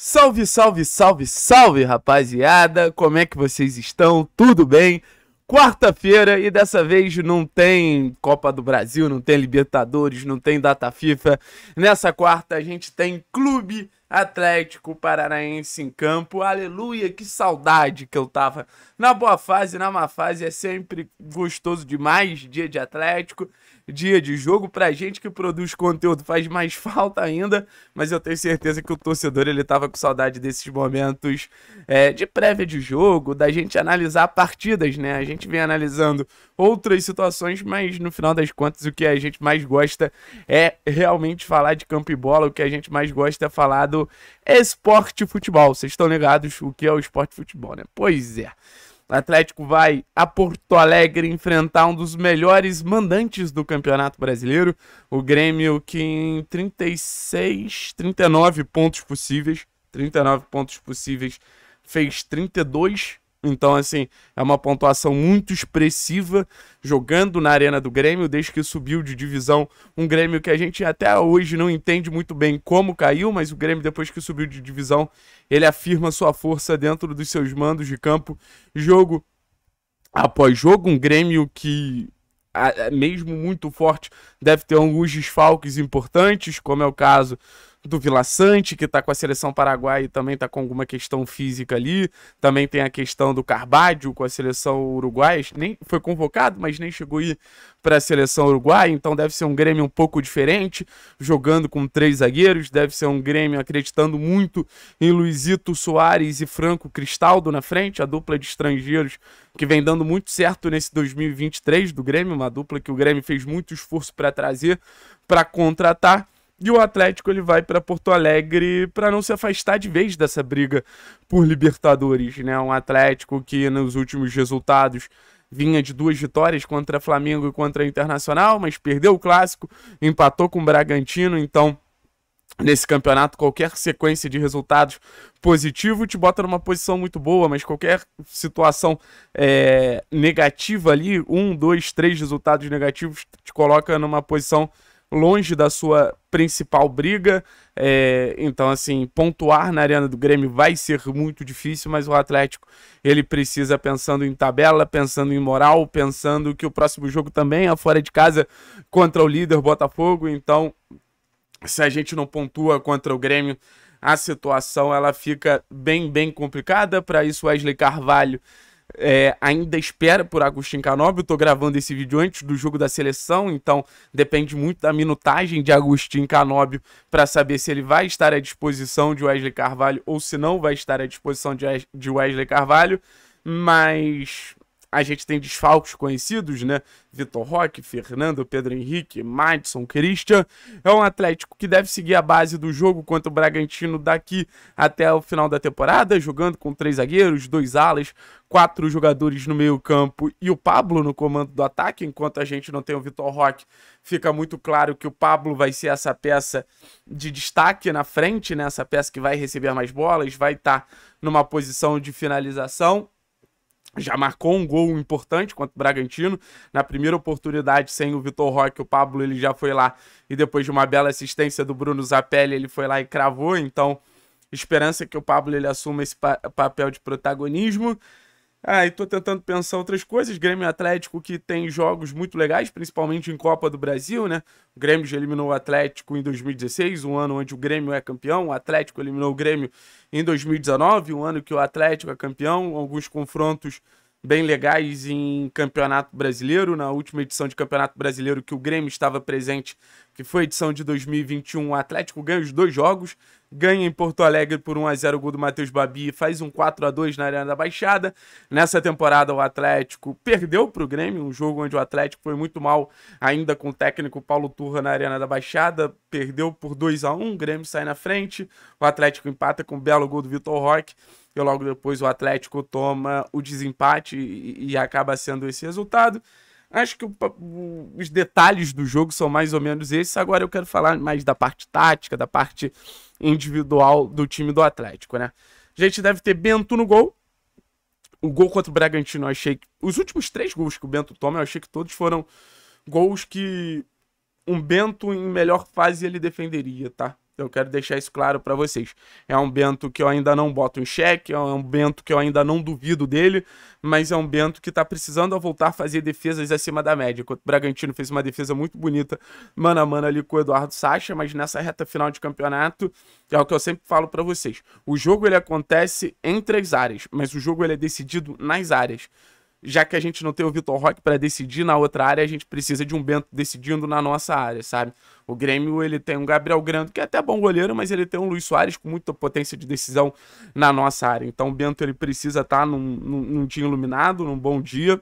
Salve, salve, salve, salve, rapaziada! Como é que vocês estão? Tudo bem? Quarta-feira e dessa vez não tem Copa do Brasil, não tem Libertadores, não tem Data FIFA. Nessa quarta a gente tem Clube Atlético Paranaense em campo. Aleluia, que saudade que eu tava. Na boa fase, na má fase, é sempre gostoso demais, dia de Atlético dia de jogo. Pra gente que produz conteúdo faz mais falta ainda, mas eu tenho certeza que o torcedor ele tava com saudade desses momentos é, de prévia de jogo, da gente analisar partidas, né? A gente vem analisando outras situações, mas no final das contas o que a gente mais gosta é realmente falar de campo e bola, o que a gente mais gosta é falar do esporte futebol. Vocês estão ligados o que é o esporte futebol, né? Pois é. O Atlético vai a Porto Alegre enfrentar um dos melhores mandantes do Campeonato Brasileiro, o Grêmio, que em 36, 39 pontos possíveis, 39 pontos possíveis, fez 32 então, assim, é uma pontuação muito expressiva jogando na Arena do Grêmio, desde que subiu de divisão. Um Grêmio que a gente até hoje não entende muito bem como caiu, mas o Grêmio, depois que subiu de divisão, ele afirma sua força dentro dos seus mandos de campo. Jogo após jogo, um Grêmio que mesmo muito forte, deve ter alguns desfalques importantes, como é o caso do Vila Sante, que está com a seleção paraguaia e também está com alguma questão física ali. Também tem a questão do Carbádio com a seleção uruguaia. Nem foi convocado, mas nem chegou a ir para a seleção uruguaia, então deve ser um Grêmio um pouco diferente, jogando com três zagueiros, deve ser um Grêmio acreditando muito em Luizito Soares e Franco Cristaldo na frente, a dupla de estrangeiros que vem dando muito certo nesse 2023 do Grêmio, uma dupla que o Grêmio fez muito esforço para trazer, para contratar. E o Atlético ele vai para Porto Alegre para não se afastar de vez dessa briga por Libertadores, né? Um Atlético que nos últimos resultados vinha de duas vitórias contra Flamengo e contra Internacional, mas perdeu o clássico, empatou com o Bragantino, então nesse campeonato qualquer sequência de resultados positivo te bota numa posição muito boa, mas qualquer situação é, negativa ali, um, dois, três resultados negativos te coloca numa posição longe da sua principal briga. É, então, assim, pontuar na arena do Grêmio vai ser muito difícil, mas o Atlético ele precisa pensando em tabela, pensando em moral, pensando que o próximo jogo também é fora de casa contra o líder Botafogo. Então, se a gente não pontua contra o Grêmio, a situação ela fica bem, bem complicada. Para isso, Wesley Carvalho é, ainda espera por Agostinho Canóbio. Eu tô gravando esse vídeo antes do jogo da seleção, então depende muito da minutagem de Agostinho Canóbio para saber se ele vai estar à disposição de Wesley Carvalho ou se não vai estar à disposição de Wesley Carvalho. Mas a gente tem desfalques conhecidos, né? Vitor Roque, Fernando, Pedro Henrique, Madison, Christian. É um Atlético que deve seguir a base do jogo contra o Bragantino daqui até o final da temporada, jogando com três zagueiros, dois alas, quatro jogadores no meio-campo e o Pablo no comando do ataque. Enquanto a gente não tem o Vitor Roque, fica muito claro que o Pablo vai ser essa peça de destaque na frente, né? Essa peça que vai receber mais bolas, vai estar tá numa posição de finalização já marcou um gol importante contra o Bragantino. Na primeira oportunidade, sem o Vitor Roque, o Pablo ele já foi lá e depois de uma bela assistência do Bruno Zapelli, ele foi lá e cravou. Então, esperança que o Pablo ele assuma esse pa papel de protagonismo. Aí ah, tô tentando pensar outras coisas. Grêmio Atlético que tem jogos muito legais, principalmente em Copa do Brasil, né? O Grêmio já eliminou o Atlético em 2016, um ano onde o Grêmio é campeão. O Atlético eliminou o Grêmio em 2019, um ano que o Atlético é campeão. Alguns confrontos bem legais em Campeonato Brasileiro. Na última edição de Campeonato Brasileiro que o Grêmio estava presente, que foi edição de 2021, o Atlético ganha os dois jogos, ganha em Porto Alegre por 1x0 gol do Matheus Babi, faz um 4 a 2 na Arena da Baixada. Nessa temporada o Atlético perdeu para o Grêmio, um jogo onde o Atlético foi muito mal ainda com o técnico Paulo Turra na Arena da Baixada, perdeu por 2 a 1 o Grêmio sai na frente, o Atlético empata com o belo gol do Vitor Roque, e logo depois o Atlético toma o desempate e, e acaba sendo esse resultado. Acho que o, os detalhes do jogo são mais ou menos esses. Agora eu quero falar mais da parte tática, da parte individual do time do Atlético, né? A gente deve ter Bento no gol. O gol contra o Bragantino, eu achei que. Os últimos três gols que o Bento toma, eu achei que todos foram gols que um Bento em melhor fase ele defenderia, tá? Eu quero deixar isso claro para vocês. É um Bento que eu ainda não boto em xeque, é um Bento que eu ainda não duvido dele, mas é um Bento que tá precisando voltar a fazer defesas acima da média. O Bragantino fez uma defesa muito bonita, mano a mano ali com o Eduardo Sacha, mas nessa reta final de campeonato, é o que eu sempre falo para vocês. O jogo ele acontece entre as áreas, mas o jogo ele é decidido nas áreas já que a gente não tem o Vitor Roque para decidir na outra área, a gente precisa de um Bento decidindo na nossa área, sabe? O Grêmio, ele tem um Gabriel Grando, que é até bom goleiro, mas ele tem um Luiz Soares com muita potência de decisão na nossa área. Então o Bento, ele precisa estar tá num, num, num dia iluminado, num bom dia,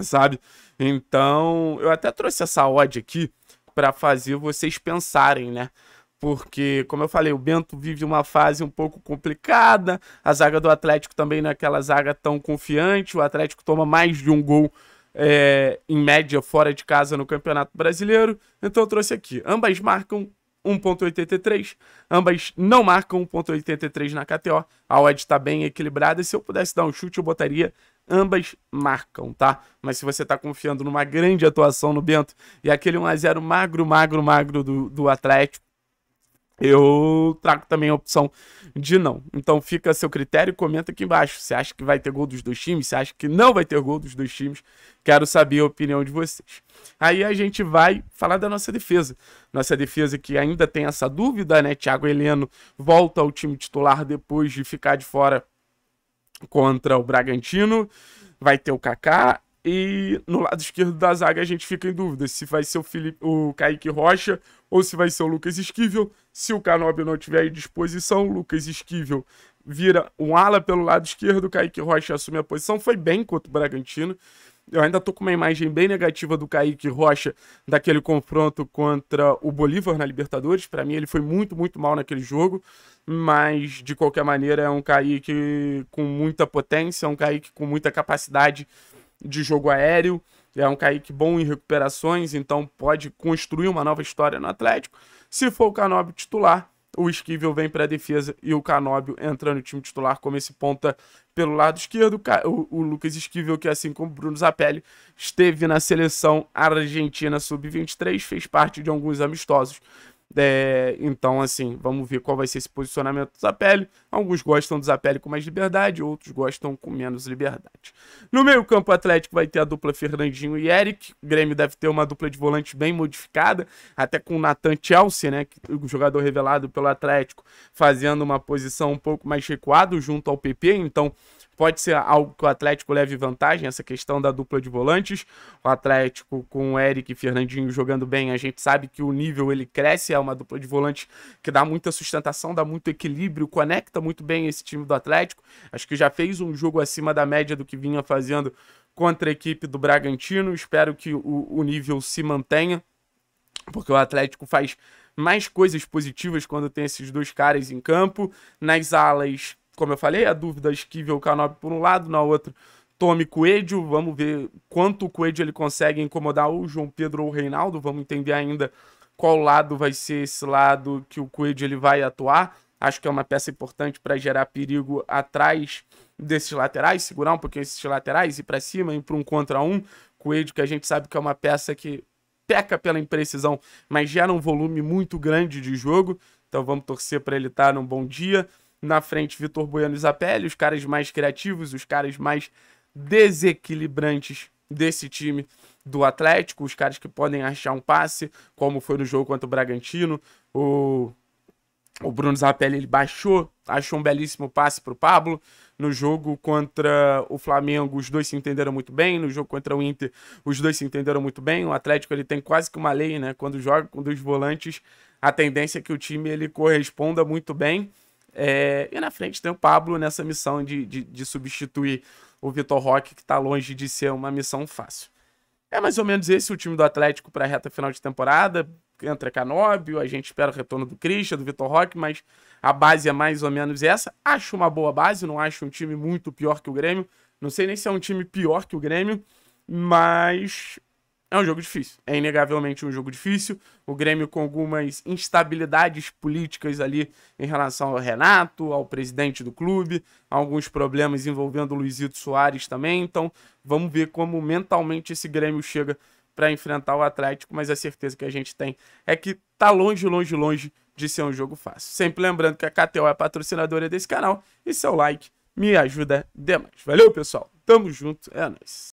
sabe? Então, eu até trouxe essa odd aqui para fazer vocês pensarem, né? porque, como eu falei, o Bento vive uma fase um pouco complicada, a zaga do Atlético também não é aquela zaga tão confiante, o Atlético toma mais de um gol é, em média fora de casa no Campeonato Brasileiro, então eu trouxe aqui, ambas marcam 1.83, ambas não marcam 1.83 na KTO, a odd está bem equilibrada, e se eu pudesse dar um chute eu botaria ambas marcam, tá? Mas se você tá confiando numa grande atuação no Bento e aquele 1x0 magro, magro, magro do, do Atlético, eu trago também a opção de não. Então fica a seu critério, comenta aqui embaixo. Você acha que vai ter gol dos dois times? Você acha que não vai ter gol dos dois times? Quero saber a opinião de vocês. Aí a gente vai falar da nossa defesa. Nossa defesa que ainda tem essa dúvida, né? Thiago Heleno volta ao time titular depois de ficar de fora contra o Bragantino. Vai ter o Kaká e no lado esquerdo da zaga a gente fica em dúvida se vai ser o Felipe, o Kaique Rocha ou se vai ser o Lucas Esquivel. Se o Canóbio não tiver em disposição, Lucas Esquivel vira um ala pelo lado esquerdo, Kaique Rocha assume a posição, foi bem contra o Bragantino. Eu ainda tô com uma imagem bem negativa do Kaique Rocha daquele confronto contra o Bolívar na Libertadores. Para mim, ele foi muito, muito mal naquele jogo. Mas, de qualquer maneira, é um Kaique com muita potência, é um Kaique com muita capacidade de jogo aéreo. É um Kaique bom em recuperações, então pode construir uma nova história no Atlético. Se for o Canóbio titular, o Esquivel vem para a defesa e o Canóbio entra no time titular como esse ponta pelo lado esquerdo. O, o Lucas Esquivel, que assim como Bruno Zapelli, esteve na seleção argentina sub-23, fez parte de alguns amistosos é, então, assim, vamos ver qual vai ser esse posicionamento do Zapelli. Alguns gostam do Zapelli com mais liberdade, outros gostam com menos liberdade. No meio campo, o Atlético vai ter a dupla Fernandinho e Eric. O Grêmio deve ter uma dupla de volante bem modificada, até com o Nathan Chelsea, né, o jogador revelado pelo Atlético, fazendo uma posição um pouco mais recuado junto ao PP. Então, pode ser algo que o Atlético leve vantagem, essa questão da dupla de volantes. O Atlético com o Eric e Fernandinho jogando bem, a gente sabe que o nível ele cresce, é uma dupla de volantes que dá muita sustentação, dá muito equilíbrio, conecta muito bem esse time do Atlético. Acho que já fez um jogo acima da média do que vinha fazendo contra a equipe do Bragantino. Espero que o, o nível se mantenha, porque o Atlético faz mais coisas positivas quando tem esses dois caras em campo. Nas alas, como eu falei, a dúvida esquiva o Canobi por um lado, na outra, Tome Coelho. Vamos ver quanto o Coelho ele consegue incomodar o João Pedro ou o Reinaldo. Vamos entender ainda qual lado vai ser esse lado que o Coelho ele vai atuar. Acho que é uma peça importante para gerar perigo atrás desses laterais, segurar um pouquinho esses laterais, ir para cima, ir para um contra um. Coelho, que a gente sabe que é uma peça que peca pela imprecisão, mas gera um volume muito grande de jogo. Então vamos torcer para ele estar tá num bom dia. Na frente, Vitor Bueno e Zapelli, os caras mais criativos, os caras mais desequilibrantes desse time do Atlético, os caras que podem achar um passe, como foi no jogo contra o Bragantino. O, o Bruno Zapelli ele baixou, achou um belíssimo passe para o Pablo. No jogo contra o Flamengo, os dois se entenderam muito bem. No jogo contra o Inter, os dois se entenderam muito bem. O Atlético ele tem quase que uma lei, né? Quando joga com dois volantes, a tendência é que o time ele corresponda muito bem. É, e na frente tem o Pablo nessa missão de, de, de substituir o Vitor Roque, que está longe de ser uma missão fácil. É mais ou menos esse o time do Atlético para a reta final de temporada. Entra Canóbio, a gente espera o retorno do Christian, do Vitor Roque, mas a base é mais ou menos essa. Acho uma boa base, não acho um time muito pior que o Grêmio. Não sei nem se é um time pior que o Grêmio, mas é um jogo difícil. É inegavelmente um jogo difícil. O Grêmio com algumas instabilidades políticas ali em relação ao Renato, ao presidente do clube, alguns problemas envolvendo o Luizito Soares também. Então, vamos ver como mentalmente esse Grêmio chega para enfrentar o Atlético, mas a certeza que a gente tem é que tá longe, longe, longe de ser um jogo fácil. Sempre lembrando que a KTO é patrocinadora desse canal e seu like me ajuda demais. Valeu, pessoal. Tamo junto. É nóis.